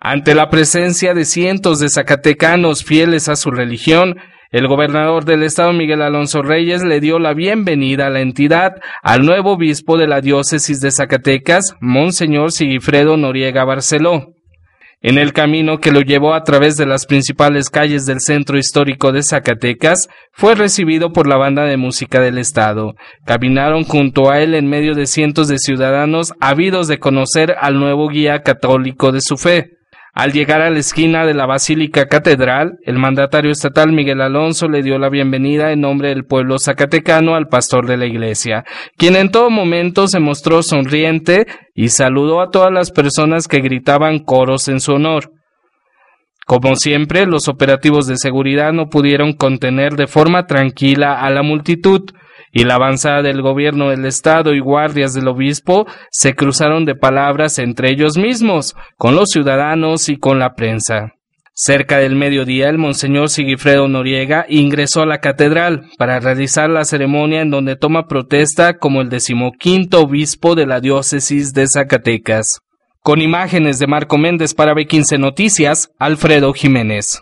Ante la presencia de cientos de zacatecanos fieles a su religión, el gobernador del estado Miguel Alonso Reyes le dio la bienvenida a la entidad al nuevo obispo de la diócesis de Zacatecas, Monseñor Sigifredo Noriega Barceló. En el camino que lo llevó a través de las principales calles del centro histórico de Zacatecas, fue recibido por la banda de música del estado. Caminaron junto a él en medio de cientos de ciudadanos ávidos de conocer al nuevo guía católico de su fe. Al llegar a la esquina de la Basílica Catedral, el mandatario estatal Miguel Alonso le dio la bienvenida en nombre del pueblo zacatecano al pastor de la iglesia, quien en todo momento se mostró sonriente y saludó a todas las personas que gritaban coros en su honor. Como siempre, los operativos de seguridad no pudieron contener de forma tranquila a la multitud, y la avanzada del gobierno del Estado y guardias del obispo se cruzaron de palabras entre ellos mismos, con los ciudadanos y con la prensa. Cerca del mediodía, el monseñor Sigifredo Noriega ingresó a la catedral para realizar la ceremonia en donde toma protesta como el decimoquinto obispo de la diócesis de Zacatecas. Con imágenes de Marco Méndez para B15 Noticias, Alfredo Jiménez.